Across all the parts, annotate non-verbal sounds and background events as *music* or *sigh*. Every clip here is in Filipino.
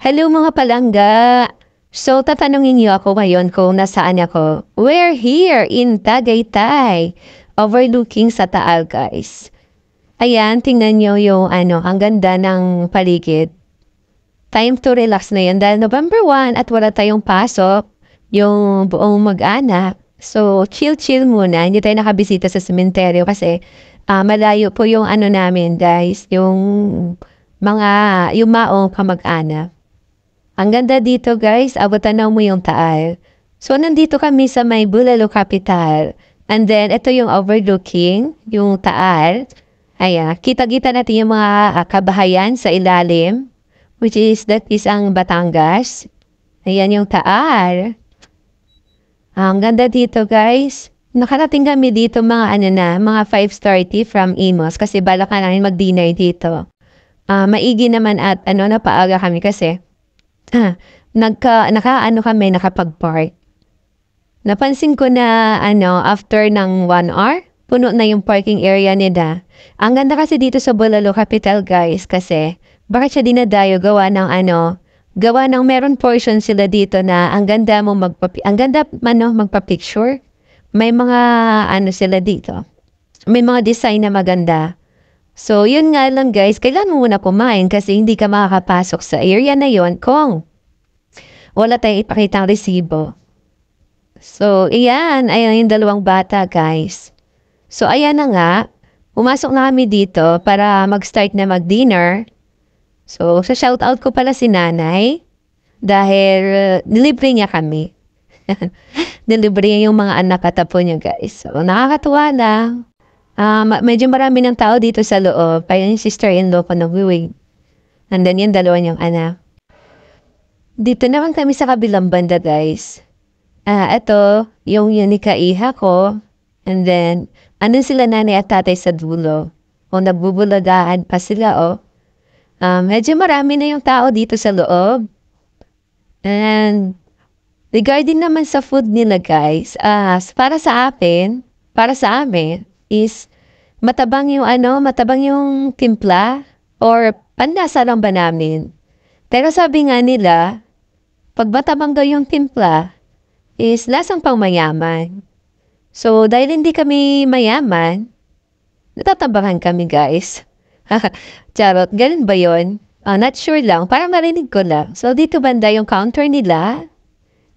Hello mga palangga! So, tatanungin niyo ako ngayon kung nasaan ako. We're here in Tagaytay, overlooking sa Taal, guys. Ayan, tingnan niyo yung ano, ang ganda ng paligid. Time to relax na yan dahil November 1 at wala tayong pasok, yung buong mag-anak. So, chill-chill muna. Hindi tayo nakabisita sa sementeryo kasi uh, malayo po yung ano namin, guys. Yung mga, yung maong pamag anak ang ganda dito guys, abutan na mo yung taal. So, nandito kami sa may Bulalo Capital. And then, ito yung overlooking, yung taal. Ayan, kita-kita natin yung mga ah, kabahayan sa ilalim, which is, that is ang Batangas. Ayan yung taal. Ah, ang ganda dito guys. Nakarating kami dito mga ano na, mga 5.30 from Imos kasi balak na namin mag-dinner dito. Uh, maigi naman at ano, napaaga kami kasi ah, nagka, nakaano kami, nakapag-park. Napansin ko na, ano, after ng 1 hour, puno na yung parking area nila. Ang ganda kasi dito sa Bulalo Capital, guys, kasi bakit siya dinadayo gawa ng ano, gawa ng meron portion sila dito na ang ganda mo magpa ang ganda ano, magpa-picture. May mga ano sila dito. May mga design na maganda. So, yun nga lang guys, kailangan mo muna kumain kasi hindi ka makakapasok sa area na yon kung wala tayong ipakita ipakitang resibo. So, iyan, ayan yung dalawang bata guys. So, ayan na nga, pumasok na kami dito para mag-start na mag-dinner. So, sa shoutout ko pala si nanay dahil uh, nilibre niya kami. *laughs* nilibre niya yung mga anak at apo niya guys. So, nakakatuwa na. Um, medyo marami ng tao dito sa loob. Kaya yung sister-in-law ko nagwiwig. Andan yung dalawa niyang anak. Dito naman kami sa kabilang banda, guys. Ah, uh, ito, yung Yunika iha ko. And then, ano sila nanay at tatay sa dulo? O nagbubulagaan pa sila, oh. Um, medyo marami na yung tao dito sa loob. And regarding naman sa food nila, guys, ah, uh, para sa akin, para sa amin, is matabang yung ano, matabang yung timpla or pandasa lang ba namin? Pero sabi nga nila, pag matabang daw yung timpla, is lasang pang mayaman. So, dahil hindi kami mayaman, natatabangan kami guys. *laughs* Charot, ganun ba yon? Uh, ah, not sure lang, para marinig ko lang. So, dito banda yung counter nila.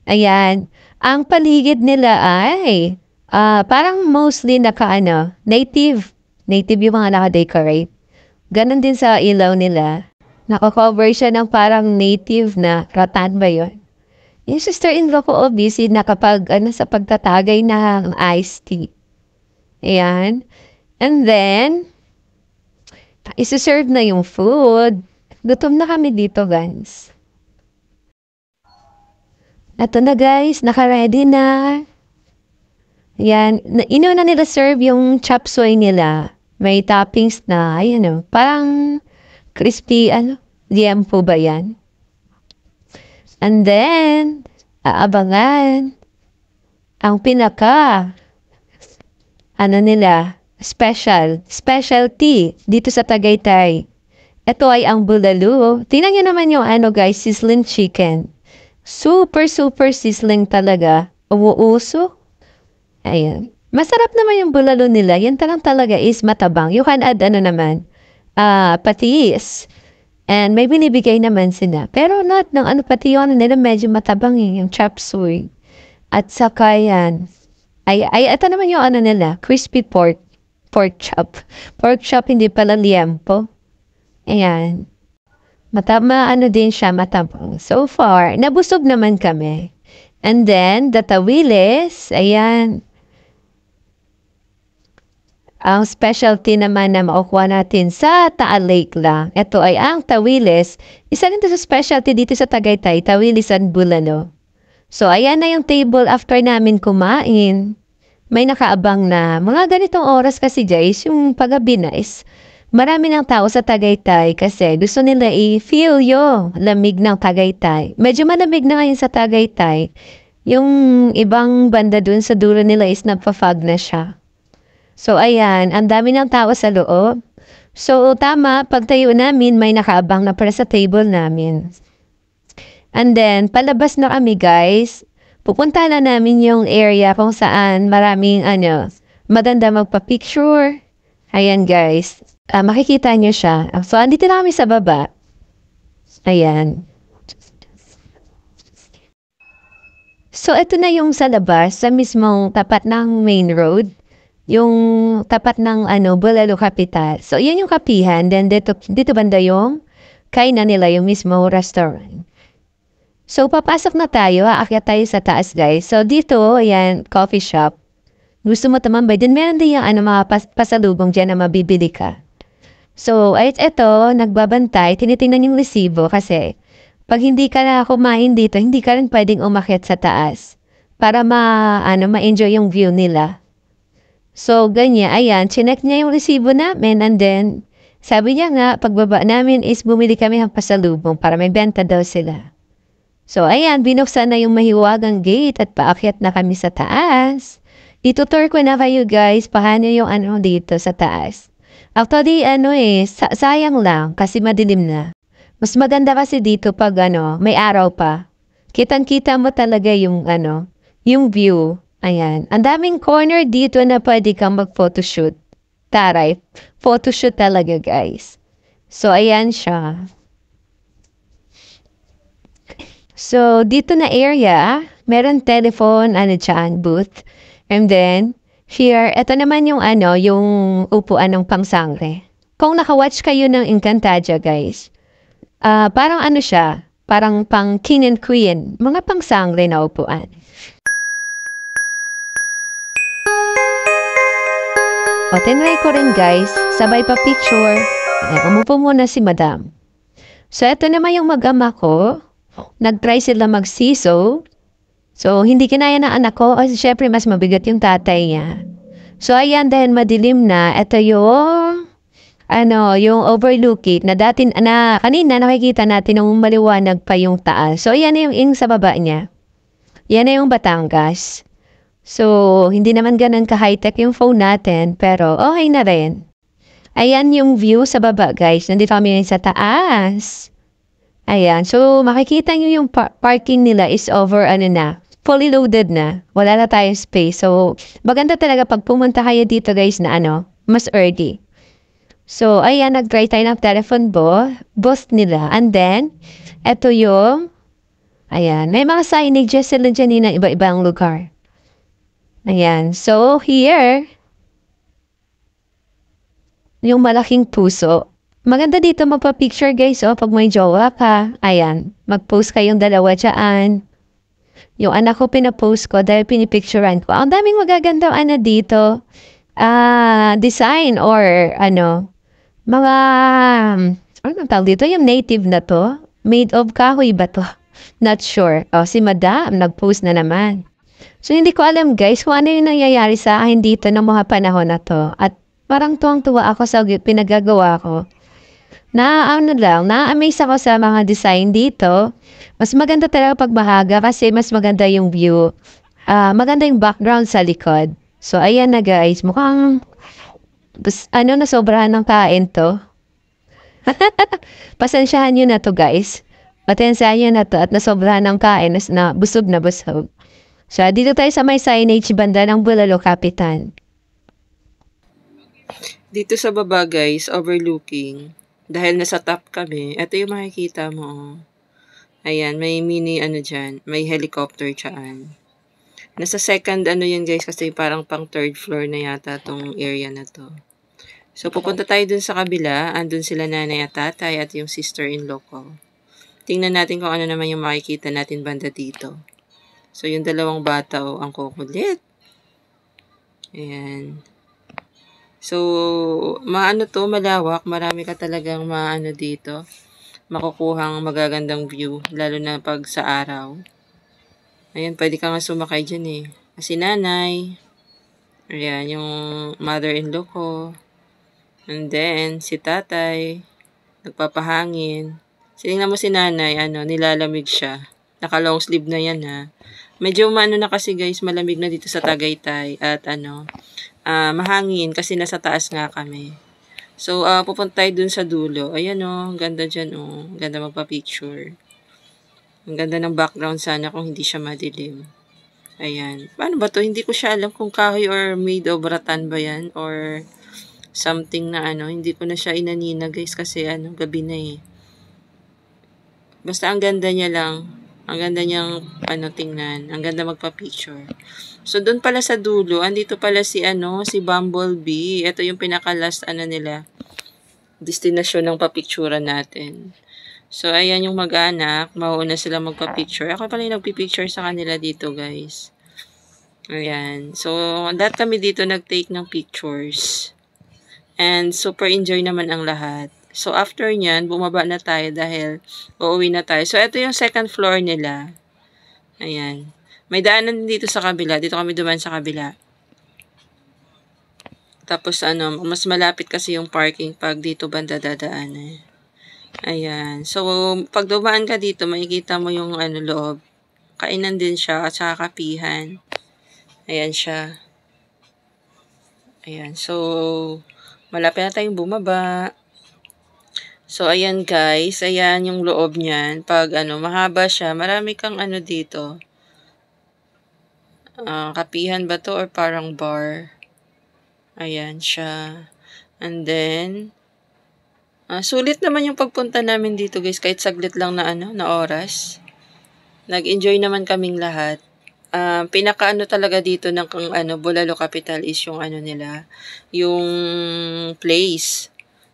Ayan, ang paligid nila ay Uh, parang mostly naka ano, native. Native yung mga naka-decorate. Ganon din sa ilaw nila. Nako-cover siya ng parang native na rattan ba yun? Yung sister-in-law ko, busy na kapag ano, sa pagtatagay ng iced tea. Ayan. And then, isi-serve na yung food. Gutom na kami dito, guys. Ito na guys, naka-ready na. Yan, inuna nila serve yung chop suey nila. May toppings na, ayun know, oh. parang crispy, ano, yam po ba yan? And then, aabangan ang pinaka, ano nila, special, specialty dito sa Tagaytay. Ito ay ang bulalo. Tingnan nyo naman yung ano guys, sizzling chicken. Super, super sizzling talaga. Umuuso. Ayan. Masarap naman yung bulalo nila. Yan talang talaga is matabang. You can add ano naman, uh, patis. And may binibigay naman sila. Pero not ng ano pati yung ano nila medyo matabang eh, yung chop suey. At saka yan. Ay, ay, ito naman yung ano nila, crispy pork. Pork chop. Pork chop, hindi pala liempo. Ayan. Matama, ano din siya, matabang. So far, nabusog naman kami. And then, the tawilis, ayan. Ang specialty naman na makukuha natin sa Taal Lake lang, ito ay ang Tawilis. Isa rin sa specialty dito sa Tagaytay, Tawilis and Bulalo. So, ayan na yung table after namin kumain. May nakaabang na mga ganitong oras kasi, guys, yung paggabi na is marami ng tao sa Tagaytay kasi gusto nila i-feel yo lamig ng Tagaytay. Medyo malamig na ngayon sa Tagaytay. Yung ibang banda dun sa dulo nila is nagpa-fog na siya. So, ayan, ang dami ng tao sa loob. So, tama, pagtayo namin, may nakaabang na para sa table namin. And then, palabas na kami, guys. Pupunta na namin yung area kung saan maraming, ano, maganda magpa-picture. Ayan, guys. Uh, makikita niyo siya. So, andito na kami sa baba. Ayan. So, ito na yung sa labas, sa mismong tapat ng main road yung tapat ng ano, Bulalo Capital. So, yun yung kapihan. Then, dito, dito banda yung kainan nila, yung mismo restaurant. So, papasok na tayo. Aakyat tayo sa taas, guys. So, dito, yan, coffee shop. Gusto mo tumambay. Then, meron din yung ano, mga pas pasalubong dyan na mabibili ka. So, ay ito, nagbabantay. Tinitingnan yung resibo kasi pag hindi ka na kumain dito, hindi ka rin pwedeng umakyat sa taas para ma, ano, ma-enjoy yung view nila. So, ganyan, ayan, chinek niya yung resibo namin and then, sabi niya nga, pagbaba namin is bumili kami ng pasalubong para may benta daw sila. So, ayan, binuksan na yung mahiwagang gate at paakyat na kami sa taas. Itutur ko na kayo guys, paano yung ano dito sa taas. Actually, ano eh, sa- sayang lang kasi madilim na. Mas maganda kasi dito pag ano, may araw pa. Kitang-kita mo talaga yung ano, yung view. Ayan. Ang daming corner dito na pwede kang mag-photoshoot. Taray, photoshoot talaga guys. So, ayan siya. So, dito na area, meron telephone, ano dyan, booth. And then, here, ito naman yung ano, yung upuan ng pangsangre. Kung nakawatch kayo ng Encantadia, guys, uh, parang ano siya, parang pang king and queen, mga pangsangre na upuan. O, tinry ko rin guys, sabay pa picture. Uh, umupo muna si madam. So, eto naman yung mag-ama ko. Nag-try sila mag-siso. So, hindi kinaya na anak ko. O, syempre, mas mabigat yung tatay niya. So, ayan, dahil madilim na, eto yung ano, yung overlook it na dati na kanina nakikita natin na maliwanag pa yung taas. So, ayan na yung ing sa baba niya. Yan na yung Batangas. So, hindi naman ganun ka-high-tech yung phone natin, pero okay na rin. Ayan yung view sa baba, guys. Nandito kami sa taas. Ayan. So, makikita nyo yung par parking nila is over, ano na, fully loaded na. Wala na tayong space. So, maganda talaga pag pumunta kayo dito, guys, na ano, mas early. So, ayan, nag-try tayo ng telephone bo, boss nila. And then, eto yung, ayan, may mga signages sila dyan ng iba-ibang lugar. Ayan. So, here, yung malaking puso. Maganda dito magpa-picture guys, oh, pag may jowa pa. Ayan, mag-post kayong dalawa dyan. Yung anak ko pinapost ko dahil pinipicturean ko. Ang daming magaganda ano dito. Ah, uh, design or ano, mga, ano tawag dito? Yung native na to. Made of kahoy ba to? Not sure. Oh, si madam, nag-post na naman. So, hindi ko alam guys kung ano yung nangyayari sa akin dito ng mga panahon na to. At parang tuwang-tuwa ako sa pinagagawa ko. Na, ano lang, na-amaze ako sa mga design dito. Mas maganda talaga pag mahaga kasi mas maganda yung view. Uh, maganda yung background sa likod. So, ayan na guys. Mukhang, bas, ano, nasobrahan ng kain to. *laughs* Pasensyahan nyo na to guys. Patensyahan nyo na to at nasobrahan ng kain na busog na busog. So, dito tayo sa may signage banda ng Bulalo Capitan. Dito sa baba guys, overlooking, dahil nasa top kami, ito yung makikita mo. Oh. Ayan, may mini ano dyan, may helicopter dyan. Nasa second ano yan guys, kasi parang pang third floor na yata tong area na to. So, pupunta tayo dun sa kabila. Andun sila nanay at tatay at yung sister-in-law ko. Tingnan natin kung ano naman yung makikita natin banda dito. So, yung dalawang bata, oh, ang kukulit. Ayan. So, maano to, malawak. Marami ka talagang maano dito. Makukuhang magagandang view. Lalo na pag sa araw. Ayan, pwede ka nga sumakay dyan eh. Kasi ah, nanay. Ayan, yung mother-in-law ko. And then, si tatay. Nagpapahangin. Sinignan mo si nanay, ano, nilalamig siya. Naka long sleeve na yan ha. Medyo maano na kasi guys, malamig na dito sa Tagaytay at ano, uh, mahangin kasi nasa taas nga kami. So, uh, pupunta tayo dun sa dulo. Ayan o, oh, ganda dyan o. Oh. ganda magpa-picture. Ang ganda ng background sana kung hindi siya madilim. Ayan. Paano ba to? Hindi ko siya alam kung kahoy or made of rattan ba yan or something na ano. Hindi ko na siya inanina guys kasi ano, gabi na eh. Basta ang ganda niya lang. Ang ganda niyang ano tingnan. Ang ganda magpa-picture. So doon pala sa dulo, andito pala si ano, si Bumblebee. Ito yung pinaka last ano nila destinasyon ng papictura natin. So ayan yung mag-anak, mauuna sila magpa-picture. Ako pala yung nagpi-picture sa kanila dito, guys. Ayan. So lahat kami dito nag-take ng pictures. And super enjoy naman ang lahat. So, after nyan, bumaba na tayo dahil uuwi na tayo. So, ito yung second floor nila. Ayan. May daanan dito sa kabila. Dito kami duman sa kabila. Tapos, ano, mas malapit kasi yung parking pag dito banda dadaan. Eh. Ayan. So, pag dumaan ka dito, makikita mo yung ano, loob. Kainan din siya at saka kapihan. Ayan siya. Ayan. So, malapit na tayong bumaba. So, ayan guys, ayan yung loob niyan. Pag ano, mahaba siya, marami kang ano dito. Uh, kapihan ba to or parang bar? Ayan siya. And then, uh, sulit naman yung pagpunta namin dito guys, kahit saglit lang na ano, na oras. Nag-enjoy naman kaming lahat. Uh, pinakaano talaga dito ng ano, Bulalo Capital is yung ano nila, yung place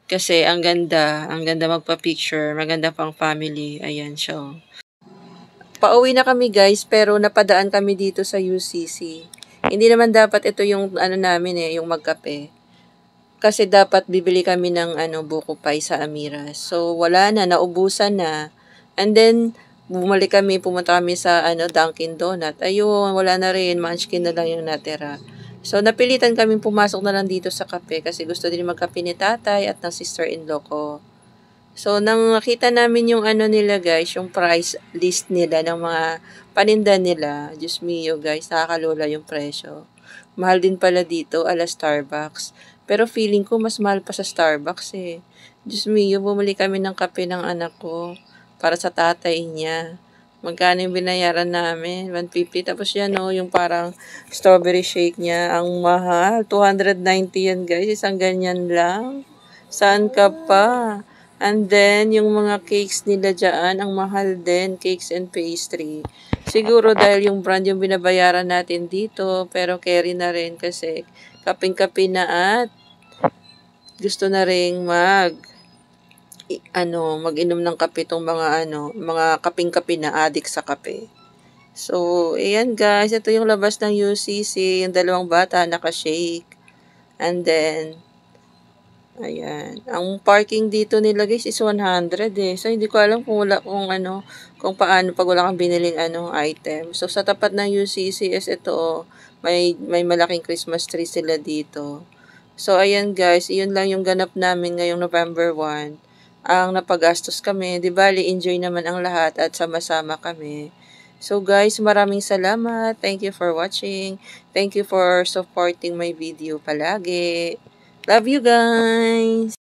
kasi ang ganda, ang ganda magpa-picture, maganda pang family. Ayan siya. Oh. Pauwi na kami guys, pero napadaan kami dito sa UCC. Hindi naman dapat ito yung ano namin eh, yung magkape. Kasi dapat bibili kami ng ano buko pie sa Amira. So wala na, naubusan na. And then bumalik kami, pumunta kami sa ano Dunkin Donut. Ayun, wala na rin, munchkin na lang yung natira. So, napilitan kaming pumasok na lang dito sa kape kasi gusto din magkape ni tatay at ng sister-in-law ko. So, nang nakita namin yung ano nila guys, yung price list nila ng mga paninda nila, Diyos mio guys, nakakalula yung presyo. Mahal din pala dito, ala Starbucks. Pero feeling ko mas mahal pa sa Starbucks eh. Diyos mio, bumili kami ng kape ng anak ko para sa tatay niya. Magkano yung binayaran namin? 150. Tapos yan, no, oh, yung parang strawberry shake niya. Ang mahal. 290 yan, guys. Isang ganyan lang. Saan ka pa? And then, yung mga cakes nila dyan, ang mahal din. Cakes and pastry. Siguro dahil yung brand yung binabayaran natin dito, pero carry na rin kasi kaping-kapi na at gusto na rin mag ano, mag-inom ng kape tong mga ano, mga kaping-kape na adik sa kape. So, ayan guys, ito yung labas ng UCC, yung dalawang bata naka-shake. And then, ayan, ang parking dito nila guys is 100 eh. So, hindi ko alam kung wala, kung ano, kung paano pag wala kang biniling anong item. So, sa tapat ng UCC is ito, oh, may, may malaking Christmas tree sila dito. So, ayan guys, iyon lang yung ganap namin ngayong November 1 ang napagastos kami. Di ba, enjoy naman ang lahat at sama-sama kami. So guys, maraming salamat. Thank you for watching. Thank you for supporting my video palagi. Love you guys!